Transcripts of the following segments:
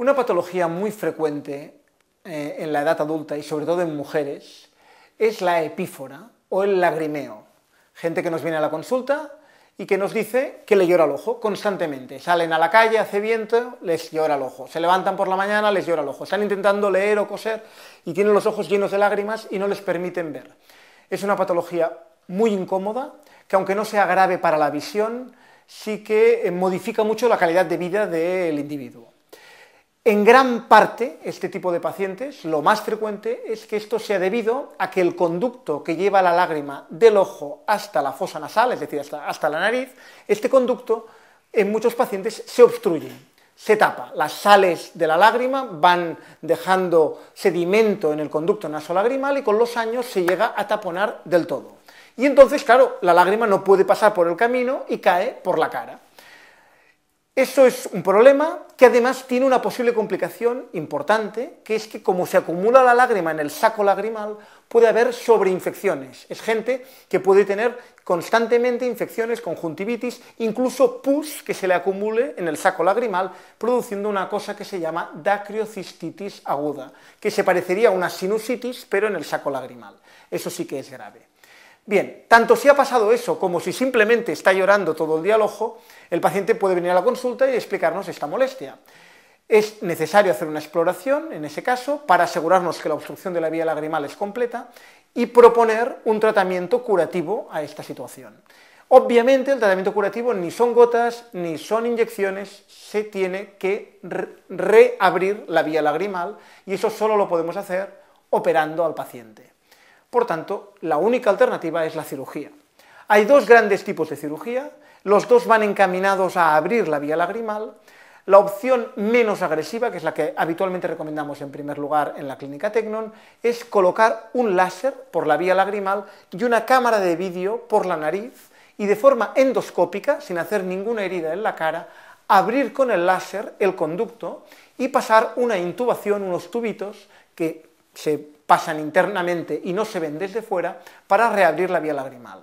Una patología muy frecuente eh, en la edad adulta y sobre todo en mujeres es la epífora o el lagrimeo. Gente que nos viene a la consulta y que nos dice que le llora el ojo constantemente. Salen a la calle, hace viento, les llora el ojo. Se levantan por la mañana, les llora el ojo. Están intentando leer o coser y tienen los ojos llenos de lágrimas y no les permiten ver. Es una patología muy incómoda que aunque no sea grave para la visión, sí que eh, modifica mucho la calidad de vida del individuo. En gran parte, este tipo de pacientes, lo más frecuente es que esto sea debido a que el conducto que lleva la lágrima del ojo hasta la fosa nasal, es decir, hasta, la nariz, este conducto en muchos pacientes se obstruye, se tapa. Las sales de la lágrima van dejando sedimento en el conducto nasolagrimal y con los años se llega a taponar del todo. Y entonces, claro, la lágrima no puede pasar por el camino y cae por la cara. Eso es un problema que además tiene una posible complicación importante, que es que como se acumula la lágrima en el saco lagrimal, puede haber sobreinfecciones. Es gente que puede tener constantemente infecciones, conjuntivitis, incluso pus que se le acumule en el saco lagrimal, produciendo una cosa que se llama dacriocistitis aguda, que se parecería a una sinusitis, pero en el saco lagrimal. Eso sí que es grave. Bien, tanto si ha pasado eso como si simplemente está llorando todo el día al ojo, el paciente puede venir a la consulta y explicarnos esta molestia. Es necesario hacer una exploración, en ese caso, para asegurarnos que la obstrucción de la vía lagrimal es completa y proponer un tratamiento curativo a esta situación. Obviamente el tratamiento curativo ni son gotas ni son inyecciones, se tiene que reabrir la vía lagrimal y eso solo lo podemos hacer operando al paciente. Por tanto, la única alternativa es la cirugía. Hay dos grandes tipos de cirugía, los dos van encaminados a abrir la vía lagrimal. La opción menos agresiva, que es la que habitualmente recomendamos en primer lugar en la clínica Tecnon, es colocar un láser por la vía lagrimal y una cámara de vídeo por la nariz y de forma endoscópica, sin hacer ninguna herida en la cara, abrir con el láser el conducto y pasar una intubación, unos tubitos que se pasan internamente y no se ven desde fuera para reabrir la vía lagrimal.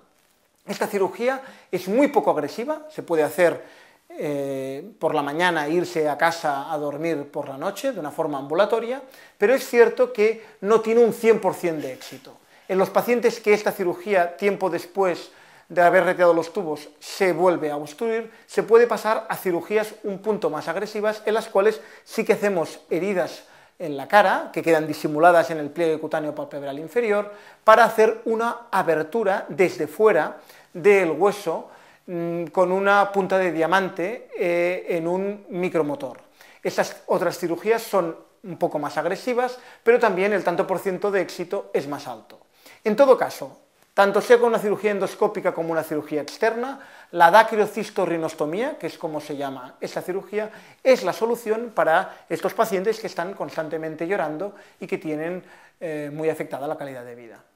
Esta cirugía es muy poco agresiva, se puede hacer eh, por la mañana irse a casa a dormir por la noche de una forma ambulatoria, pero es cierto que no tiene un 100% de éxito. En los pacientes que esta cirugía, tiempo después de haber retirado los tubos, se vuelve a obstruir, se puede pasar a cirugías un punto más agresivas, en las cuales sí que hacemos heridas en la cara, que quedan disimuladas en el pliegue cutáneo palpebral inferior, para hacer una abertura desde fuera del hueso mm, con una punta de diamante eh, en un micromotor. Esas otras cirugías son un poco más agresivas, pero también el tanto por ciento de éxito es más alto. En todo caso, tanto sea con una cirugía endoscópica como una cirugía externa, la dacriocistorrinostomía, que es como se llama esa cirugía, es la solución para estos pacientes que están constantemente llorando y que tienen eh, muy afectada la calidad de vida.